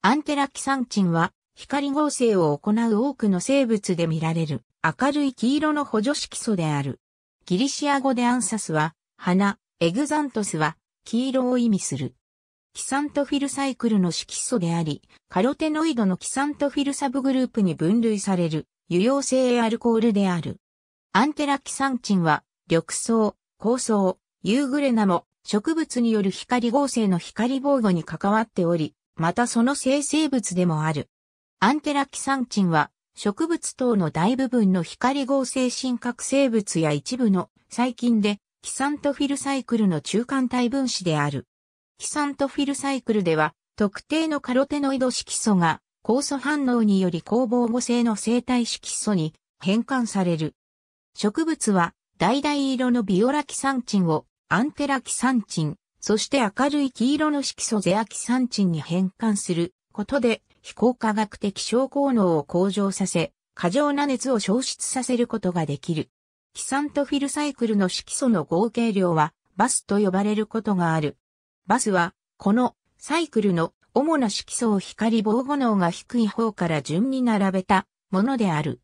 アンテラキサンチンは光合成を行う多くの生物で見られる明るい黄色の補助色素である。ギリシア語でアンサスは花、エグザントスは黄色を意味する。キサントフィルサイクルの色素であり、カロテノイドのキサントフィルサブグループに分類される油溶性アルコールである。アンテラキサンチンは緑藻、香草、ユーグレナも植物による光合成の光防護に関わっており、またその生成物でもある。アンテラキサンチンは、植物等の大部分の光合成真核生物や一部の細菌で、キサントフィルサイクルの中間体分子である。キサントフィルサイクルでは、特定のカロテノイド色素が、酵素反応により光合合成の生体色素に変換される。植物は、橙色のビオラキサンチンをアンテラキサンチン、そして明るい黄色の色素ゼアキサンチンに変換することで非光化学的症候能を向上させ、過剰な熱を消失させることができる。キサントフィルサイクルの色素の合計量はバスと呼ばれることがある。バスは、このサイクルの主な色素を光防護能が低い方から順に並べたものである。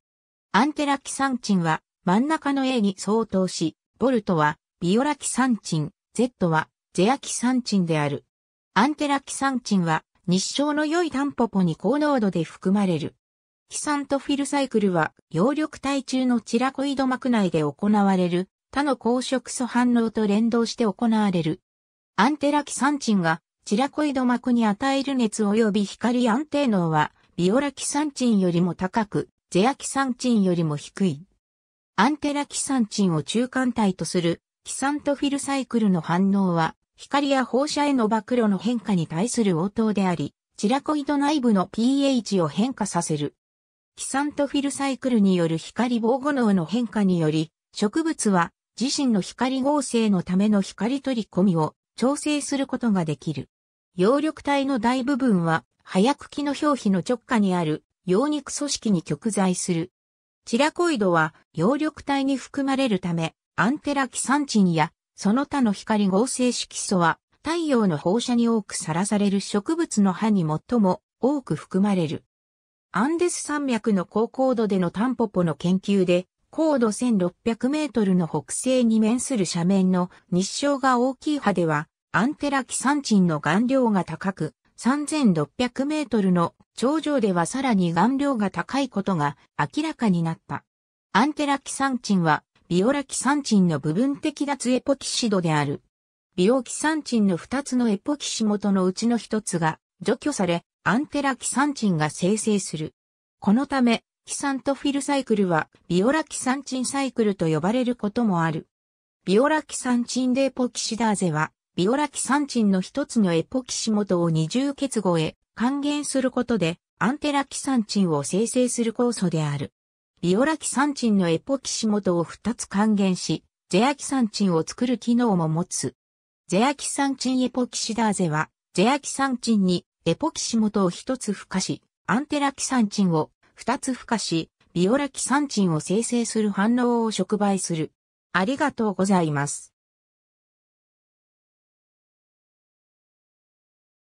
アンテラキサンチンは真ん中の A に相当し、ボルトはビオラキサンチン、Z はゼアキサンチンである。アンテラキサンチンは日照の良いタンポポに高濃度で含まれる。キサントフィルサイクルは、葉緑体中のチラコイド膜内で行われる他の高色素反応と連動して行われる。アンテラキサンチンがチラコイド膜に与える熱及び光安定能は、ビオラキサンチンよりも高く、ゼアキサンチンよりも低い。アンテラキサンチンを中間体とするキサントフィルサイクルの反応は、光や放射への曝露の変化に対する応答であり、チラコイド内部の pH を変化させる。キサントフィルサイクルによる光防護能の変化により、植物は自身の光合成のための光取り込みを調整することができる。葉緑体の大部分は、早茎の表皮の直下にある葉肉組織に極在する。チラコイドは葉緑体に含まれるため、アンテラキサンチンやその他の光合成色素は太陽の放射に多くさらされる植物の葉に最も多く含まれる。アンデス山脈の高高度でのタンポポの研究で、高度1600メートルの北西に面する斜面の日照が大きい葉では、アンテラキサンチンの顔料が高く、3600メートルの頂上ではさらに顔料が高いことが明らかになった。アンテラキサンチンはビオラキサンチンの部分的脱エポキシドである。ビオキサンチンの2つのエポキシ元のうちの1つが除去され、アンテラキサンチンが生成する。このため、キサントフィルサイクルはビオラキサンチンサイクルと呼ばれることもある。ビオラキサンチンデエポキシダーゼは、ビオラキサンチンの一つのエポキシ元を二重結合へ還元することで、アンテラキサンチンを生成する酵素である。ビオラキサンチンのエポキシ元を2つ還元し、ゼアキサンチンを作る機能も持つ。ゼアキサンチンエポキシダーゼは、ゼアキサンチンにエポキシ元を1つ付加し、アンテラキサンチンを2つ付加し、ビオラキサンチンを生成する反応を触媒する。ありがとうございます。